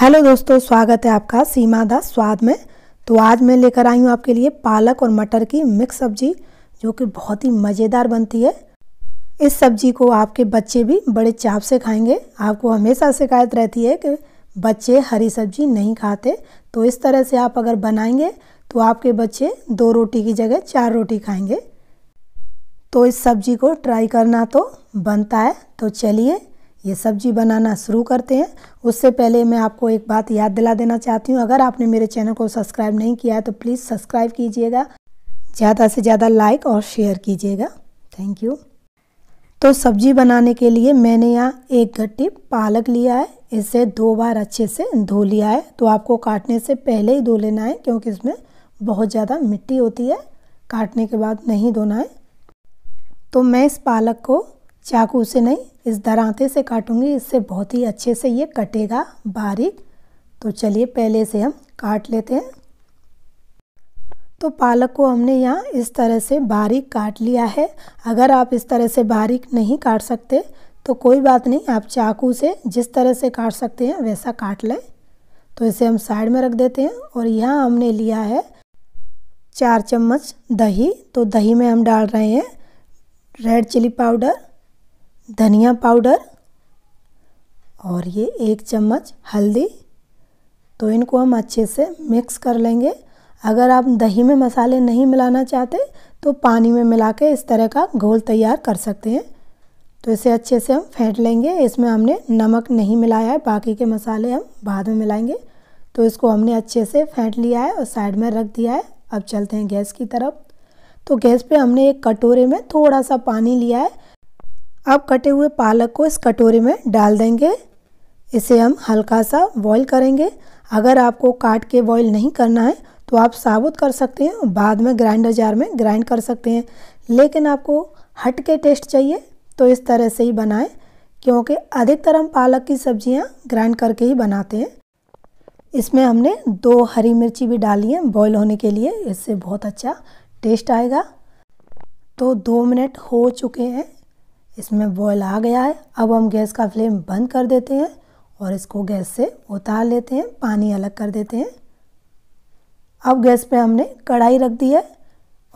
hello दोस्तों स्वागत है आपका सीमा दास स्वाद में तो आज मैं लेकर आई हूँ आपके लिए पालक और मटर की मिक्स सब्जी जो कि बहुत ही मज़ेदार बनती है इस सब्जी को आपके बच्चे भी बड़े चाप से खाएंगे आपको हमेशा शिकायत रहती है कि बच्चे हरी सब्जी नहीं खाते तो इस तरह से आप अगर बनाएंगे तो आपके बच्चे दो रोटी की जगह चार रोटी खाएंगे तो इस सब्जी को ट्राई करना तो बनता है तो चलिए ये सब्जी बनाना शुरू करते हैं उससे पहले मैं आपको एक बात याद दिला देना चाहती हूँ अगर आपने मेरे चैनल को सब्सक्राइब नहीं किया है तो प्लीज़ सब्सक्राइब कीजिएगा ज़्यादा से ज़्यादा लाइक और शेयर कीजिएगा थैंक यू तो सब्जी बनाने के लिए मैंने यहाँ एक गट्टी पालक लिया है इसे दो बार अच्छे से धो लिया है तो आपको काटने से पहले ही धो लेना है क्योंकि इसमें बहुत ज़्यादा मिट्टी होती है काटने के बाद नहीं धोना है तो मैं इस पालक को चाकू से नहीं इस दरांते से काटूंगी इससे बहुत ही अच्छे से ये कटेगा बारीक तो चलिए पहले से हम काट लेते हैं तो पालक को हमने यहाँ इस तरह से बारीक काट लिया है अगर आप इस तरह से बारीक नहीं काट सकते तो कोई बात नहीं आप चाकू से जिस तरह से काट सकते हैं वैसा काट लें तो इसे हम साइड में रख देते हैं और यहाँ हमने लिया है चार चम्मच दही तो दही में हम डाल रहे हैं रेड चिली पाउडर धनिया पाउडर और ये एक चम्मच हल्दी तो इनको हम अच्छे से मिक्स कर लेंगे अगर आप दही में मसाले नहीं मिलाना चाहते तो पानी में मिला के इस तरह का घोल तैयार कर सकते हैं तो इसे अच्छे से हम फेंट लेंगे इसमें हमने नमक नहीं मिलाया है बाकी के मसाले हम बाद में मिलाएंगे तो इसको हमने अच्छे से फेंट लिया है और साइड में रख दिया है अब चलते हैं गैस की तरफ तो गैस पे हमने एक कटोरे में थोड़ा सा पानी लिया है अब कटे हुए पालक को इस कटोरे में डाल देंगे इसे हम हल्का सा बॉईल करेंगे अगर आपको काट के बॉईल नहीं करना है तो आप साबुत कर सकते हैं बाद में ग्राइंडर जार में ग्राइंड कर सकते हैं लेकिन आपको हट के टेस्ट चाहिए तो इस तरह से ही बनाएं क्योंकि अधिकतर हम पालक की सब्जियां ग्राइंड करके ही बनाते हैं इसमें हमने दो हरी मिर्ची भी डाली है बॉयल होने के लिए इससे बहुत अच्छा टेस्ट आएगा तो दो मिनट हो चुके हैं इसमें बॉयल आ गया है अब हम गैस का फ्लेम बंद कर देते हैं और इसको गैस से उतार लेते हैं पानी अलग कर देते हैं अब गैस पे हमने कढ़ाई रख दी है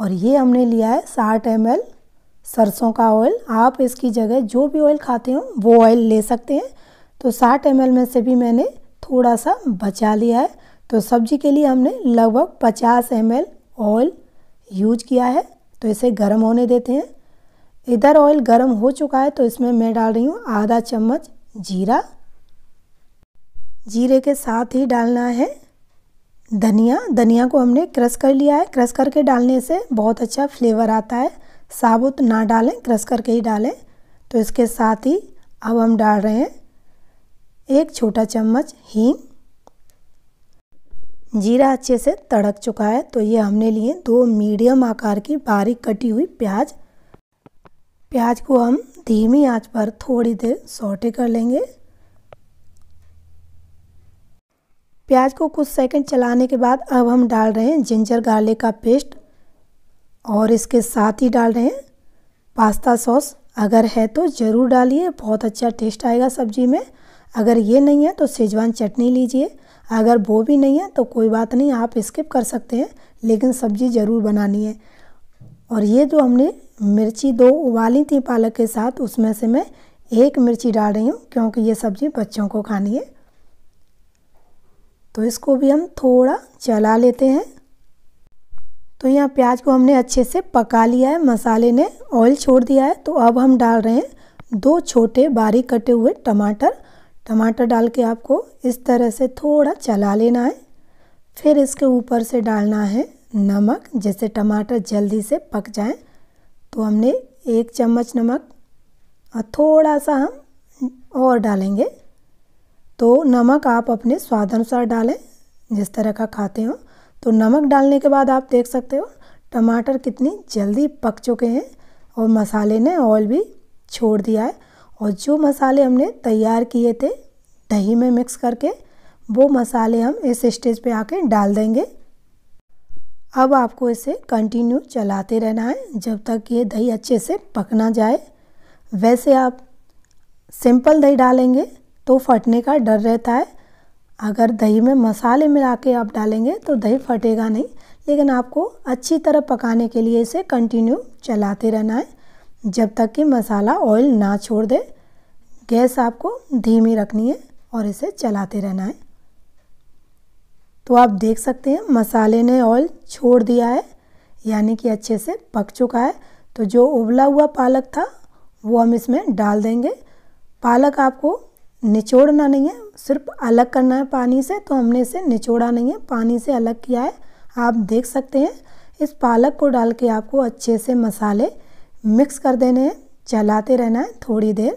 और ये हमने लिया है साठ एम सरसों का ऑयल आप इसकी जगह जो भी ऑयल खाते हो वो ऑयल ले सकते हैं तो साठ एम में से भी मैंने थोड़ा सा बचा लिया है तो सब्जी के लिए हमने लगभग पचास एम ऑयल यूज किया है तो इसे गर्म होने देते हैं इधर ऑयल गर्म हो चुका है तो इसमें मैं डाल रही हूँ आधा चम्मच जीरा जीरे के साथ ही डालना है धनिया धनिया को हमने क्रश कर लिया है क्रश करके डालने से बहुत अच्छा फ्लेवर आता है साबुत ना डालें क्रश करके ही डालें तो इसके साथ ही अब हम डाल रहे हैं एक छोटा चम्मच हींग जीरा अच्छे से तड़क चुका है तो ये हमने लिए दो मीडियम आकार की बारीक कटी हुई प्याज प्याज को हम धीमी आंच पर थोड़ी देर सोटे कर लेंगे प्याज को कुछ सेकंड चलाने के बाद अब हम डाल रहे हैं जिंजर गार्लिक का पेस्ट और इसके साथ ही डाल रहे हैं पास्ता सॉस अगर है तो ज़रूर डालिए बहुत अच्छा टेस्ट आएगा सब्जी में अगर ये नहीं है तो शेजवान चटनी लीजिए अगर वो भी नहीं है तो कोई बात नहीं आप स्किप कर सकते हैं लेकिन सब्ज़ी ज़रूर बनानी है और ये जो हमने मिर्ची दो उबाली थी पालक के साथ उसमें से मैं एक मिर्ची डाल रही हूँ क्योंकि ये सब्ज़ी बच्चों को खानी है तो इसको भी हम थोड़ा चला लेते हैं तो यहाँ प्याज को हमने अच्छे से पका लिया है मसाले ने ऑयल छोड़ दिया है तो अब हम डाल रहे हैं दो छोटे बारीक कटे हुए टमाटर टमाटर डाल के आपको इस तरह से थोड़ा चला लेना है फिर इसके ऊपर से डालना है नमक जैसे टमाटर जल्दी से पक जाए तो हमने एक चम्मच नमक और थोड़ा सा हम और डालेंगे तो नमक आप अपने स्वाद अनुसार डालें जिस तरह का खाते हो तो नमक डालने के बाद आप देख सकते हो टमाटर कितनी जल्दी पक चुके हैं और मसाले ने ऑयल भी छोड़ दिया है और जो मसाले हमने तैयार किए थे दही में मिक्स करके वो मसाले हम इस स्टेज पे आके डाल देंगे अब आपको इसे कंटिन्यू चलाते रहना है जब तक ये दही अच्छे से पकना जाए वैसे आप सिंपल दही डालेंगे तो फटने का डर रहता है अगर दही में मसाले मिला के आप डालेंगे तो दही फटेगा नहीं लेकिन आपको अच्छी तरह पकाने के लिए इसे कंटिन्यू चलाते रहना है जब तक कि मसाला ऑयल ना छोड़ दे गैस आपको धीमी रखनी है और इसे चलाते रहना है तो आप देख सकते हैं मसाले ने ऑयल छोड़ दिया है यानी कि अच्छे से पक चुका है तो जो उबला हुआ पालक था वो हम इसमें डाल देंगे पालक आपको निचोड़ना नहीं है सिर्फ अलग करना है पानी से तो हमने इसे निचोड़ा नहीं है पानी से अलग किया है आप देख सकते हैं इस पालक को डाल के आपको अच्छे से मसाले मिक्स कर देने हैं चलाते रहना है थोड़ी देर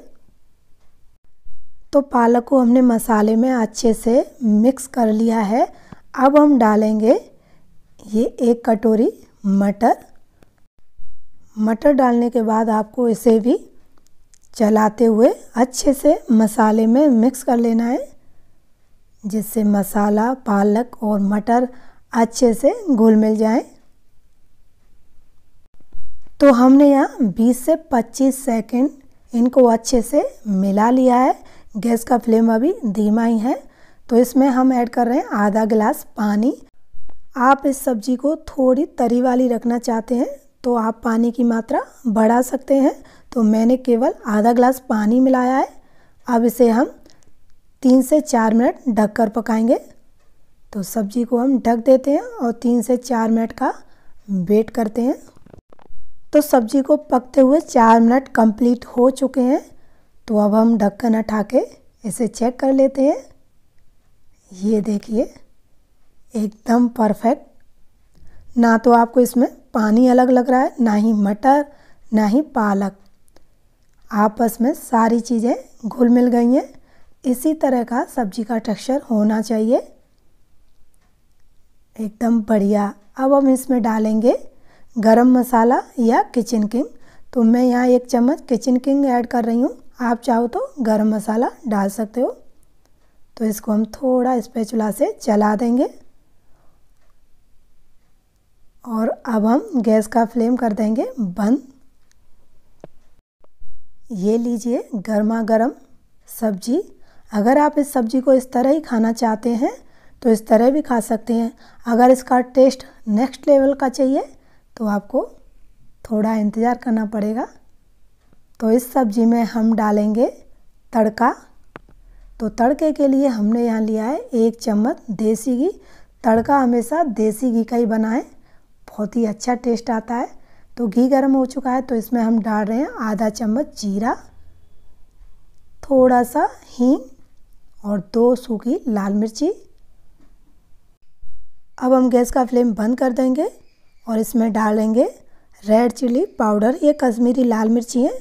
तो पालक को हमने मसाले में अच्छे से मिक्स कर लिया है अब हम डालेंगे ये एक कटोरी मटर मटर डालने के बाद आपको इसे भी चलाते हुए अच्छे से मसाले में मिक्स कर लेना है जिससे मसाला पालक और मटर अच्छे से घुल मिल जाए तो हमने यहाँ 20 से 25 सेकंड इनको अच्छे से मिला लिया है गैस का फ्लेम अभी धीमा ही है तो इसमें हम ऐड कर रहे हैं आधा गिलास पानी आप इस सब्जी को थोड़ी तरी वाली रखना चाहते हैं तो आप पानी की मात्रा बढ़ा सकते हैं तो मैंने केवल आधा गिलास पानी मिलाया है अब इसे हम तीन से चार मिनट ढक कर पकाएंगे तो सब्जी को हम ढक देते हैं और तीन से चार मिनट का वेट करते हैं तो सब्जी को पकते हुए चार मिनट कंप्लीट हो चुके हैं तो अब हम ढक्कन हटा के इसे चेक कर लेते हैं ये देखिए एकदम परफेक्ट ना तो आपको इसमें पानी अलग लग रहा है ना ही मटर ना ही पालक आपस में सारी चीज़ें घुल मिल गई हैं इसी तरह का सब्जी का टेक्सचर होना चाहिए एकदम बढ़िया अब हम इसमें डालेंगे गरम मसाला या किचन किंग तो मैं यहाँ एक चम्मच किचन किंग ऐड कर रही हूँ आप चाहो तो गरम मसाला डाल सकते हो तो इसको हम थोड़ा स्पेचुला से चला देंगे और अब हम गैस का फ्लेम कर देंगे बंद ये लीजिए गर्मा गर्म सब्जी अगर आप इस सब्जी को इस तरह ही खाना चाहते हैं तो इस तरह भी खा सकते हैं अगर इसका टेस्ट नेक्स्ट लेवल का चाहिए तो आपको थोड़ा इंतज़ार करना पड़ेगा तो इस सब्जी में हम डालेंगे तड़का तो तड़के के लिए हमने यहाँ लिया है एक चम्मच देसी घी तड़का हमेशा देसी घी का ही बनाएं बहुत ही अच्छा टेस्ट आता है तो घी गर्म हो चुका है तो इसमें हम डाल रहे हैं आधा चम्मच जीरा थोड़ा सा हींग और दो सूखी लाल मिर्ची अब हम गैस का फ्लेम बंद कर देंगे और इसमें डालेंगे रेड चिली पाउडर ये कश्मीरी लाल मिर्ची है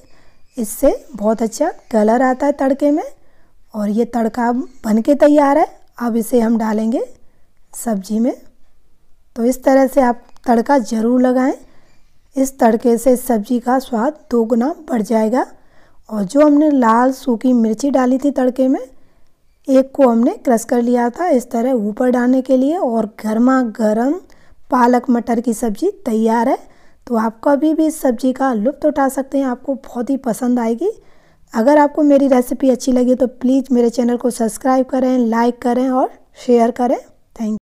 इससे बहुत अच्छा कलर आता है तड़के में और ये तड़का बन के तैयार है अब इसे हम डालेंगे सब्जी में तो इस तरह से आप तड़का ज़रूर लगाएं इस तड़के से सब्जी का स्वाद दोगुना बढ़ जाएगा और जो हमने लाल सूखी मिर्ची डाली थी तड़के में एक को हमने क्रश कर लिया था इस तरह ऊपर डालने के लिए और गर्मा गर्म पालक मटर की सब्ज़ी तैयार है तो आप कभी भी इस सब्ज़ी का लुत्फ़ उठा सकते हैं आपको बहुत ही पसंद आएगी अगर आपको मेरी रेसिपी अच्छी लगी तो प्लीज़ मेरे चैनल को सब्सक्राइब करें लाइक करें और शेयर करें थैंक